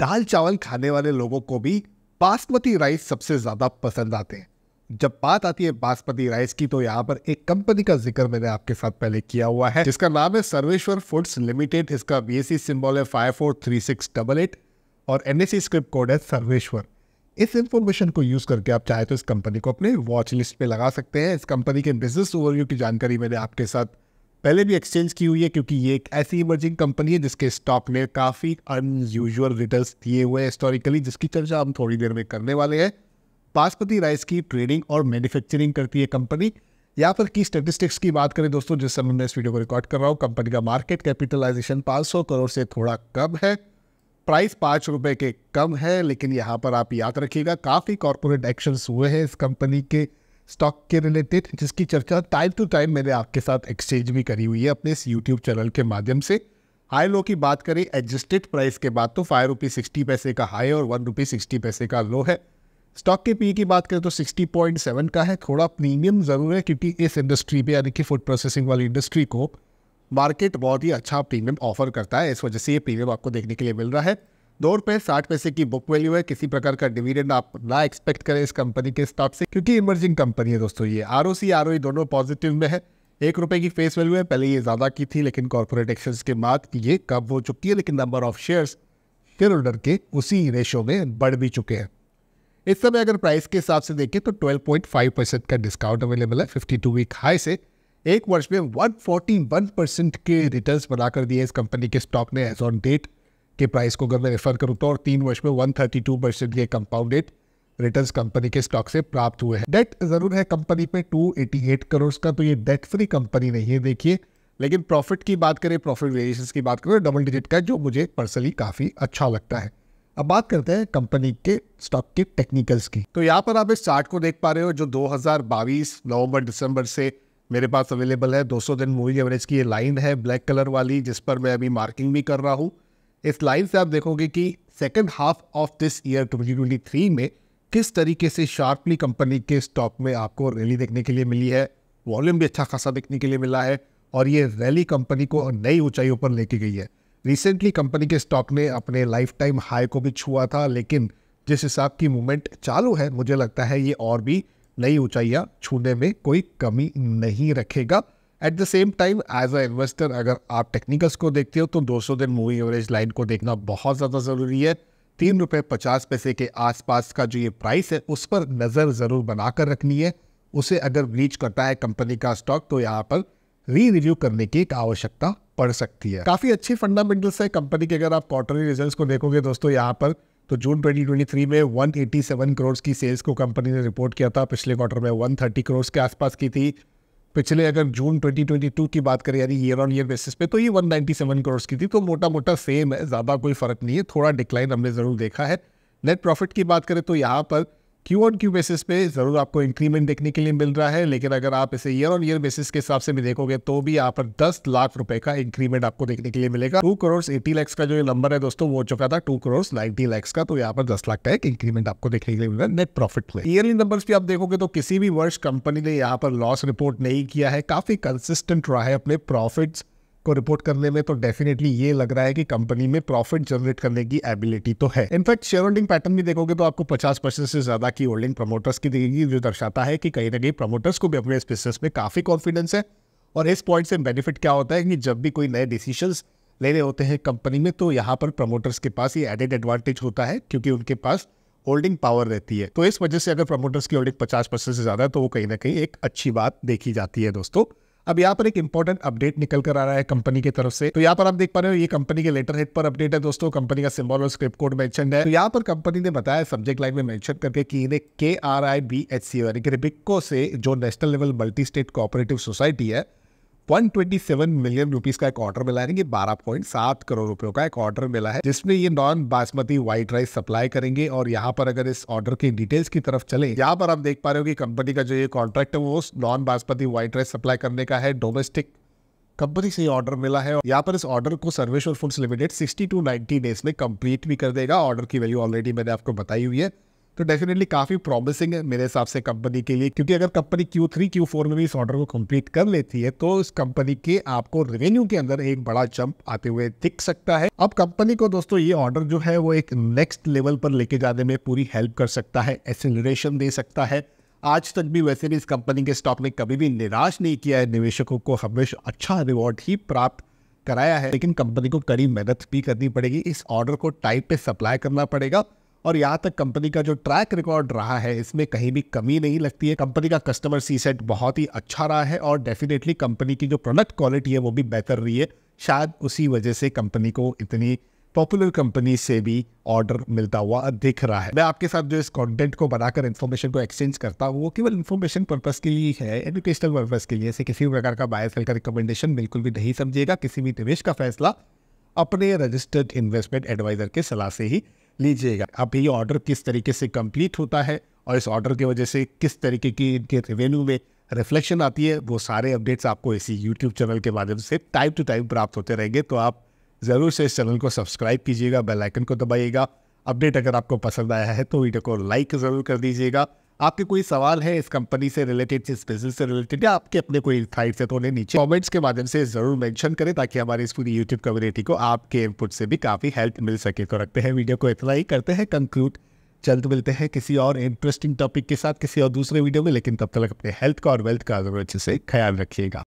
दाल चावल खाने वाले लोगों को भी बासमती राइस सबसे ज़्यादा पसंद आते हैं जब बात आती है बासमती राइस की तो यहाँ पर एक कंपनी का जिक्र मैंने आपके साथ पहले किया हुआ है जिसका नाम है सर्वेश्वर फूड्स लिमिटेड इसका बी सिंबल है five four three six double eight और एन एस स्क्रिप्ट कोड है सर्वेश्वर इस इंफॉर्मेशन को यूज़ करके आप चाहे तो इस कंपनी को अपने वॉच लिस्ट पे लगा सकते हैं इस कंपनी के बिजनेस ओवरव्यू की जानकारी मैंने आपके साथ पहले भी एक्सचेंज की हुई है क्योंकि ये एक ऐसी इमर्जिंग कंपनी है जिसके स्टॉक ने काफ़ी अनयूजल रिटर्न दिए हुए हैं हिस्टोरिकली जिसकी चर्चा हम थोड़ी देर में करने वाले हैं बासमती राइस की ट्रेडिंग और मैन्युफैक्चरिंग करती है कंपनी यहाँ पर की स्टेटिस्टिक्स की बात करें दोस्तों जिस समय मैं इस वीडियो को रिकॉर्ड कर रहा हूँ कंपनी का मार्केट कैपिटलाइजेशन 500 करोड़ से थोड़ा कम है प्राइस पाँच रुपये के कम है लेकिन यहाँ पर आप याद रखिएगा काफ़ी कॉरपोरेट एक्शंस हुए हैं इस कंपनी के स्टॉक के रिलेटेड जिसकी चर्चा टाइम टू टाइम मैंने आपके साथ एक्सचेंज भी करी हुई है अपने इस यूट्यूब चैनल के माध्यम से हाई लो की बात करें एडजस्टेड प्राइस के बाद तो फाइव रुपी सिक्सटी पैसे का हाई और वन रुपी सिक्सटी पैसे का लो है स्टॉक के पी e की बात करें तो सिक्सटी पॉइंट सेवन का है थोड़ा प्रीमियम ज़रूर है क्योंकि इस इंडस्ट्री पे यानी कि फूड प्रोसेसिंग वाली इंडस्ट्री को मार्केट बहुत ही अच्छा प्रीमियम ऑफर करता है इस वजह से ये प्रीमियम आपको देखने के लिए मिल रहा है दो रुपये साठ पैसे की बुक वैल्यू है किसी प्रकार का डिविडेंड आप ना एक्सपेक्ट करें इस कंपनी के स्टॉक से क्योंकि इमर्जिंग कंपनी है दोस्तों ये R O C R O दोनों पॉजिटिव में है एक रुपये की फेस वैल्यू है पहले ये ज़्यादा की थी लेकिन कॉर्पोरेट एक्शन के बाद ये कम हो चुकी है लेकिन number of shares shareholder के उसी रेशो में बढ़ भी चुके हैं इस समय अगर प्राइस के हिसाब से देखें तो 12.5 परसेंट का डिस्काउंट अवेलेबल है 52 वीक हाई से एक वर्ष में 141 परसेंट के रिटर्न्स बनाकर दिए इस कंपनी के स्टॉक ने एज ऑन डेट के प्राइस को अगर मैं रेफर करूँ तो और तीन वर्ष में वन थर्टी टू परसेंट के कंपाउंडेड रिटर्न कंपनी के स्टॉक से प्राप्त हुए हैं डेट जरूर है कंपनी पे टू एटी एट करोड़ का तो ये डेट फ्री कंपनी नहीं है देखिए लेकिन प्रॉफिट की बात करें प्रॉफिट वेरिएशन की बात करें डबल डिजिट का जो मुझे पर्सनली काफ़ी अच्छा लगता है अब बात करते हैं कंपनी के स्टॉक के टेक्निकल्स की तो यहाँ पर आप इस चार्ट को देख पा रहे हो जो 2022 नवंबर दिसंबर से मेरे पास अवेलेबल है 200 दिन मूवी एवरेज की ये लाइन है ब्लैक कलर वाली जिस पर मैं अभी मार्किंग भी कर रहा हूँ इस लाइन से आप देखोगे कि second half of this year twenty में किस तरीके से शार्पली कंपनी के स्टॉक में आपको रैली देखने के लिए मिली है वॉल्यूम भी अच्छा खासा देखने के लिए मिला है और ये रैली कंपनी को नई ऊंचाइयों पर लेके गई है रिसेंटली कंपनी के स्टॉक ने अपने लाइफ टाइम हाई को भी छुआ था लेकिन जिस हिसाब की मूवमेंट चालू है मुझे लगता है ये और भी नई ऊंचाइयाँ छूने में कोई कमी नहीं रखेगा at the same time as a investor अगर आप टेक्निकल्स को देखते हो तो 200 दिन मूवी एवरेज लाइन को देखना बहुत ज़्यादा ज़रूरी है तीन रुपये पचास पैसे के आसपास का जो ये प्राइस है उस पर नज़र ज़रूर बनाकर रखनी है उसे अगर ब्रीच करता है कंपनी का स्टॉक तो यहाँ पर री रिव्यू करने की एक आवश्यकता पड़ सकती है काफ़ी अच्छी फंडामेंटल्स है कंपनी के अगर आप क्वार्टरली रिजल्ट्स को देखोगे दोस्तों यहाँ पर तो जून 2023 में 187 करोड़ की सेल्स को कंपनी ने रिपोर्ट किया था पिछले क्वार्टर में 130 करोड़ के आसपास की थी पिछले अगर जून 2022 की बात करें यानी ईयर ऑन ईयर बेसिस पे तो ये 197 करोड़ की थी तो मोटा मोटा सेम है ज़्यादा कोई फर्क नहीं है थोड़ा डिक्लाइन हमने ज़रूर देखा है नेट प्रॉफिट की बात करें तो यहाँ पर क्यू ऑन क्यू बेसिस पे ज़रूर आपको इंक्रीमेंट देखने के लिए मिल रहा है लेकिन अगर आप इसे ईयर ऑन ईयर बेसिस के हिसाब से भी देखोगे तो भी यहाँ पर 10 लाख रुपए का इंक्रीमेंट आपको देखने के लिए मिलेगा टू करोड़ एटी लैक्स का जो ये नंबर है दोस्तों वो चुका था टू करोड़ नाइनटी लैक्स का तो यहाँ पर दस लाख का एक इंक्रीमेंट आपको देखने के लिए है नेट प्रॉफिट में ईयरली नंबर भी आप देखोगे तो किसी भी वर्ष कंपनी ने यहाँ पर लॉस रिपोर्ट नहीं किया है काफी कंसिस्टेंट रहा है अपने प्रॉफिट को रिपोर्ट करने में तो डेफिनेटली ये लग रहा है कि कंपनी में प्रॉफिट जनरेट करने की एबिलिटी तो है इनफैक्ट शेयर होल्डिंग पैटर्न भी देखोगे तो आपको पचास परसेंट से ज्यादा की होल्डिंग प्रमोटर्स की देगी जो दर्शाता है कि कहीं ना कहीं प्रमोटर्स को भी अपने इस बिजनेस में काफी कॉन्फिडेंस है और इस पॉइंट से बेनिफिट क्या होता है कि जब भी कोई नए डिसीजन लेने होते हैं कंपनी में तो यहाँ पर प्रमोटर्स के पास ये एडेड एडवांटेज होता है क्योंकि उनके पास होल्डिंग पावर रहती है तो इस वजह से अगर प्रमोटर्स की होल्डिंग पचास परसेंट से ज़्यादा है तो वो कहीं ना कहीं एक अच्छी बात देखी जाती है दोस्तों अब यहाँ पर एक इंपॉर्टेंट अपडेट निकल कर आ रहा है कंपनी की तरफ से तो यहाँ पर आप देख पा रहे हो ये कंपनी के लेटर हेड पर अपडेट है दोस्तों कंपनी का सिंबल और स्क्रिप्ट कोड मेंशन है तो यहाँ पर कंपनी ने बताया सब्जेक्ट लाइन में मेंशन करके कि इन्हें के are I B H C यानी कि रिबिको से जो national level multi state cooperative society है 127 मिलियन रुपीस का एक ऑर्डर मिला है ये 12.7 करोड़ रुपयों का एक ऑर्डर मिला है जिसमें ये non basmati white rice supply करेंगे और यहाँ पर अगर इस ऑर्डर की डिटेल्स की तरफ चले यहाँ पर आप देख पा रहे हो कि कंपनी का जो ये कॉन्ट्रैक्ट है वो non basmati white rice supply करने का है डोमेस्टिक कंपनी से ऑर्डर मिला है और यहाँ पर इस ऑर्डर को Sarveshwar foods limited 60 to 90 days में कंप्लीट भी कर देगा ऑर्डर की वैल्यू ऑलरेडी मैंने आपको बताई हुई है तो डेफिनेटली काफ़ी प्रॉमिसिंग है मेरे हिसाब से कंपनी के लिए क्योंकि अगर company Q three Q four में भी इस ऑर्डर को कंप्लीट कर लेती है तो इस कंपनी के आपको रेवेन्यू के अंदर एक बड़ा जंप आते हुए दिख सकता है अब कंपनी को दोस्तों ये ऑर्डर जो है वो एक नेक्स्ट लेवल पर लेके जाने में पूरी हेल्प कर सकता है एसेलरेशन दे सकता है आज तक भी वैसे भी इस कंपनी के स्टॉक ने कभी भी निराश नहीं किया है निवेशकों को हमेशा अच्छा रिवॉर्ड ही प्राप्त कराया है लेकिन कंपनी को कड़ी मेहनत भी करनी पड़ेगी इस ऑर्डर को टाइम पे सप्लाई करना पड़ेगा और यहाँ तक कंपनी का जो ट्रैक रिकॉर्ड रहा है इसमें कहीं भी कमी नहीं लगती है कंपनी का कस्टमर सी सेट बहुत ही अच्छा रहा है और डेफिनेटली कंपनी की जो प्रोडक्ट क्वालिटी है वो भी बेहतर रही है शायद उसी वजह से कंपनी को इतनी पॉपुलर कंपनी से भी ऑर्डर मिलता हुआ दिख रहा है मैं आपके साथ जो इस कंटेंट को बनाकर इन्फॉर्मेशन को एक्सचेंज करता हूँ वो केवल इन्फॉर्मेशन पर्पज़ के लिए है एजुकेशनल पर्पज़ के लिए इसे किसी भी प्रकार का बायस का रिकमेंडेशन बिल्कुल भी नहीं समझिएगा किसी भी निवेश का फैसला अपने रजिस्टर्ड इन्वेस्टमेंट एडवाइजर के सलाह से ही लीजिएगा अब ये ऑर्डर किस तरीके से कंप्लीट होता है और इस ऑर्डर की वजह से किस तरीके की इनके रेवेन्यू में रिफ्लेक्शन आती है वो सारे अपडेट्स आपको इसी यूट्यूब चैनल के माध्यम से टाइम टू टाइम प्राप्त होते रहेंगे तो आप ज़रूर से इस चैनल को सब्सक्राइब कीजिएगा बेल आइकन को दबाइएगा अपडेट अगर आपको पसंद आया है तो वीडियो को लाइक ज़रूर कर दीजिएगा आपके कोई सवाल है इस कंपनी से रिलेटेड इस बिजनेस से रिलेटेड या आपके अपने कोई थाइट्स है तो उन्हें नीचे कमेंट्स के माध्यम से जरूर मेंशन करें ताकि हमारी इस पूरी यूट्यूब कम्युनिटी को आपके इनपुट से भी काफ़ी हेल्प मिल सके तो रखते हैं वीडियो को इतना ही करते हैं कंक्लूड जल्द मिलते हैं किसी और इंटरेस्टिंग टॉपिक के साथ किसी और दूसरे वीडियो में लेकिन तब तक अपने हेल्थ का और वेल्थ का जरूर अच्छे से ख्याल रखिएगा